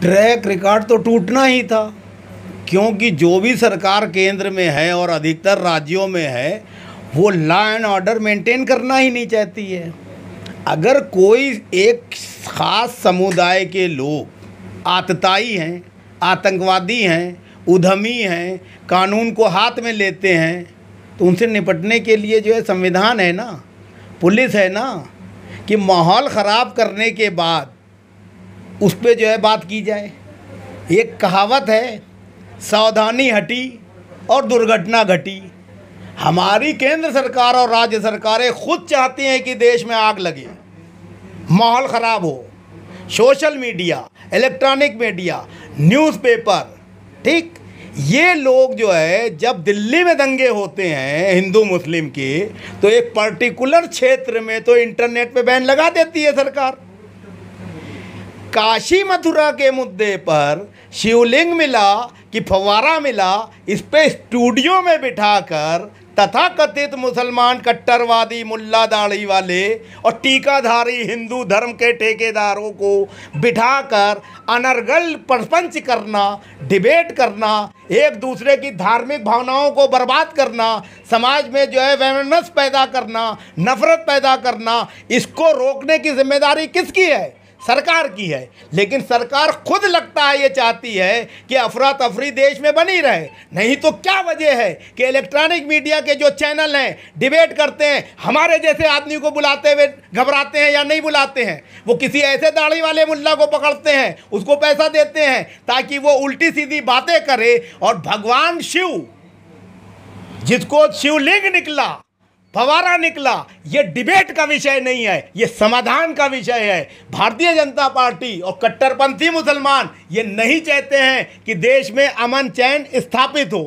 track record तो टूटना ही था क्योंकि जो भी सरकार केंद्र में है और अधिकतर राज्यों में है वो लॉ एंड ऑर्डर मेंटेन करना ही नहीं चाहती है अगर कोई एक ख़ास समुदाय के लोग आतताई हैं आतंकवादी हैं उधमी हैं कानून को हाथ में लेते हैं तो उनसे निपटने के लिए जो है संविधान है ना पुलिस है ना कि माहौल ख़राब करने के बाद उस पर जो है बात की जाए एक कहावत है सावधानी हटी और दुर्घटना घटी हमारी केंद्र सरकार और राज्य सरकारें खुद चाहती हैं कि देश में आग लगे माहौल ख़राब हो social media electronic media newspaper ठीक ये लोग जो है जब दिल्ली में दंगे होते हैं हिंदू मुस्लिम के तो एक पर्टिकुलर क्षेत्र में तो इंटरनेट पे बैन लगा देती है सरकार काशी मथुरा के मुद्दे पर शिवलिंग मिला कि फवारा मिला इस पे स्टूडियो में बिठाकर तथा कथित मुसलमान कट्टरवादी मुल्ला दाढ़ी वाले और टीकाधारी हिंदू धर्म के ठेकेदारों को बिठाकर अनर्गल प्रपंच करना डिबेट करना एक दूसरे की धार्मिक भावनाओं को बर्बाद करना समाज में जो है वेमनस पैदा करना नफरत पैदा करना इसको रोकने की जिम्मेदारी किसकी है सरकार की है लेकिन सरकार खुद लगता है ये चाहती है कि अफरा तफरी देश में बनी रहे नहीं तो क्या वजह है कि इलेक्ट्रॉनिक मीडिया के जो चैनल हैं डिबेट करते हैं हमारे जैसे आदमी को बुलाते हुए घबराते हैं या नहीं बुलाते हैं वो किसी ऐसे दाढ़ी वाले मुल्ला को पकड़ते हैं उसको पैसा देते हैं ताकि वो उल्टी सीधी बातें करे और भगवान शिव जिसको शिवलिंग निकला फवारा निकला ये डिबेट का विषय नहीं है ये समाधान का विषय है भारतीय जनता पार्टी और कट्टरपंथी मुसलमान ये नहीं चाहते हैं कि देश में अमन चैन स्थापित हो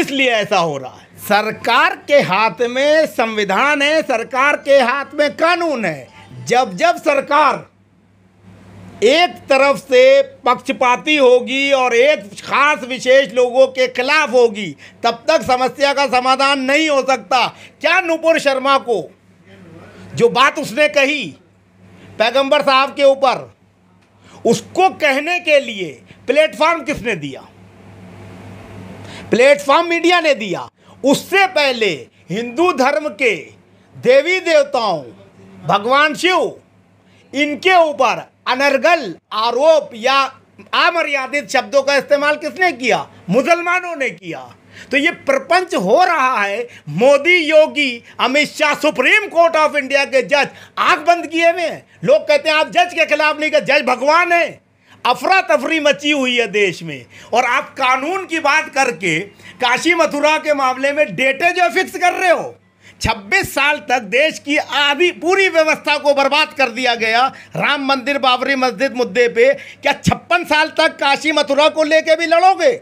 इसलिए ऐसा हो रहा है सरकार के हाथ में संविधान है सरकार के हाथ में कानून है जब जब सरकार एक तरफ से पक्षपाती होगी और एक खास विशेष लोगों के खिलाफ होगी तब तक समस्या का समाधान नहीं हो सकता क्या नुपुर शर्मा को जो बात उसने कही पैगंबर साहब के ऊपर उसको कहने के लिए प्लेटफॉर्म किसने दिया प्लेटफॉर्म मीडिया ने दिया उससे पहले हिंदू धर्म के देवी देवताओं भगवान शिव इनके ऊपर अनर्गल आरोप या अमर्यादित शब्दों का इस्तेमाल किसने किया मुसलमानों ने किया तो ये प्रपंच हो रहा है Modi Yogi Amit Shah Supreme Court of India के जज आंख बंद किए हुए हैं लोग कहते हैं आप जज के खिलाफ नहीं कर जज भगवान है अफरा तफरी मची हुई है देश में और आप कानून की बात करके काशी मथुरा के मामले में डेटे जो फिक्स कर रहे हो 26 साल तक देश की आधी पूरी व्यवस्था को बर्बाद कर दिया गया राम मंदिर बाबरी मस्जिद मुद्दे पे क्या छप्पन साल तक काशी मथुरा को लेके भी लड़ोगे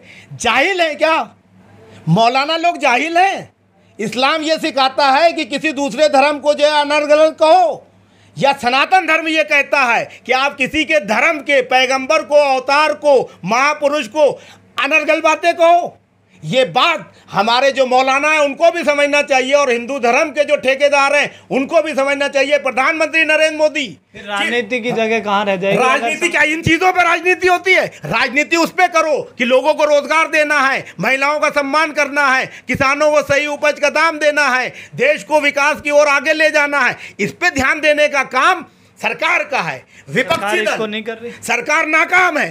जाहिल है क्या मौलाना लोग जाहिल हैं इस्लाम ये सिखाता है कि किसी दूसरे धर्म को जो है अनर्गल कहो या सनातन धर्म ये कहता है कि आप किसी के धर्म के पैगंबर को अवतार को महापुरुष को अनर्गल बातें कहो ये बात हमारे जो मौलाना है उनको भी समझना चाहिए और हिंदू धर्म के जो ठेकेदार हैं उनको भी समझना चाहिए प्रधानमंत्री नरेंद्र मोदी राजनीति की जगह कहाँ रह जाएगी राजनीति क्या इन चीजों पर राजनीति होती है राजनीति उस पर करो कि लोगों को रोजगार देना है महिलाओं का सम्मान करना है किसानों को सही उपज का दाम देना है देश को विकास की ओर आगे ले जाना है इस पर ध्यान देने का काम सरकार का है विपक्षी दल नहीं कर रही सरकार नाकाम है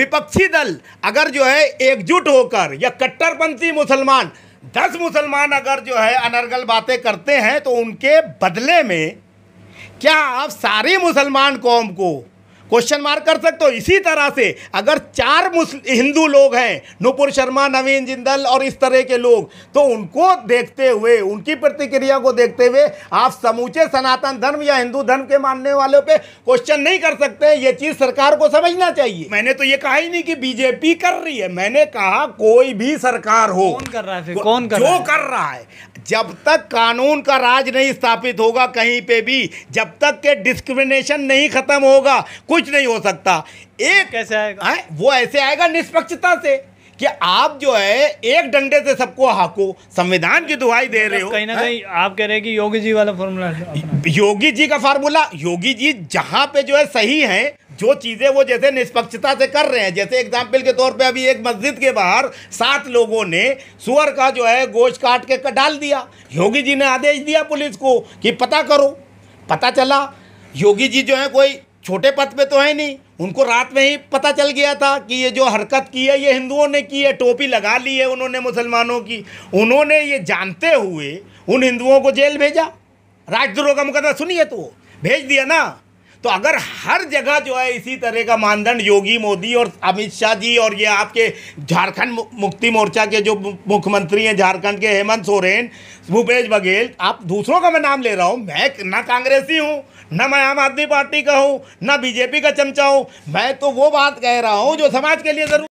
विपक्षी दल अगर जो है एकजुट होकर या कट्टरपंथी मुसलमान दस मुसलमान अगर जो है अनर्गल बातें करते हैं तो उनके बदले में क्या आप सारी मुसलमान कौम को क्वेश्चन मार्क कर सकते हो इसी तरह से अगर चार हिंदू लोग हैं नुपुर शर्मा नवीन जिंदल और इस तरह के लोग तो उनको देखते हुए उनकी प्रतिक्रिया को देखते हुए आप समूचे सनातन धर्म या हिंदू धर्म के मानने वालों पे क्वेश्चन नहीं कर सकते ये चीज़ सरकार को समझना चाहिए मैंने तो ये कहा ही नहीं कि बीजेपी कर रही है मैंने कहा कोई भी सरकार हो कौन कर रहा है कौन कर जो रहा कर रहा है जब तक कानून का राज नहीं स्थापित होगा कहीं पे भी जब तक के डिस्क्रिमिनेशन नहीं खत्म होगा कुछ कुछ नहीं हो सकता एक कैसे आएगा आ, वो ऐसे आएगा निष्पक्षता से कि आप जो है एक डंडे से सबको हाको संविधान की दुहाई दे मतलब रहे हो कहीं ना कहीं आप कह रहे हैं कि योगी जी वाला फॉर्मूला योगी जी का फार्मूला योगी जी जहां पे जो है सही है जो चीज़ें वो जैसे निष्पक्षता से कर रहे हैं जैसे एग्जाम्पल के तौर पे अभी एक मस्जिद के बाहर सात लोगों ने सुअर का जो है गोश्त काट के डाल दिया योगी जी ने आदेश दिया पुलिस को कि पता करो पता चला योगी जी जो है कोई छोटे पद पे तो है नहीं उनको रात में ही पता चल गया था कि ये जो हरकत की है ये हिंदुओं ने की है टोपी लगा ली है उन्होंने मुसलमानों की उन्होंने ये जानते हुए उन हिंदुओं को जेल भेजा राजद्रोह का मुकदमा सुनिए तो भेज दिया ना तो अगर हर जगह जो है इसी तरह का मानदंड योगी मोदी और अमित शाह जी और ये आपके झारखंड मुक्ति मोर्चा के जो मुख्यमंत्री हैं झारखंड के हेमंत सोरेन भूपेश बघेल आप दूसरों का मैं नाम ले रहा हूँ मैं ना कांग्रेसी हूँ ना मैं आम आदमी पार्टी का हूँ ना बीजेपी का चमचा हूँ मैं तो वो बात कह रहा हूँ जो समाज के लिए ज़रूर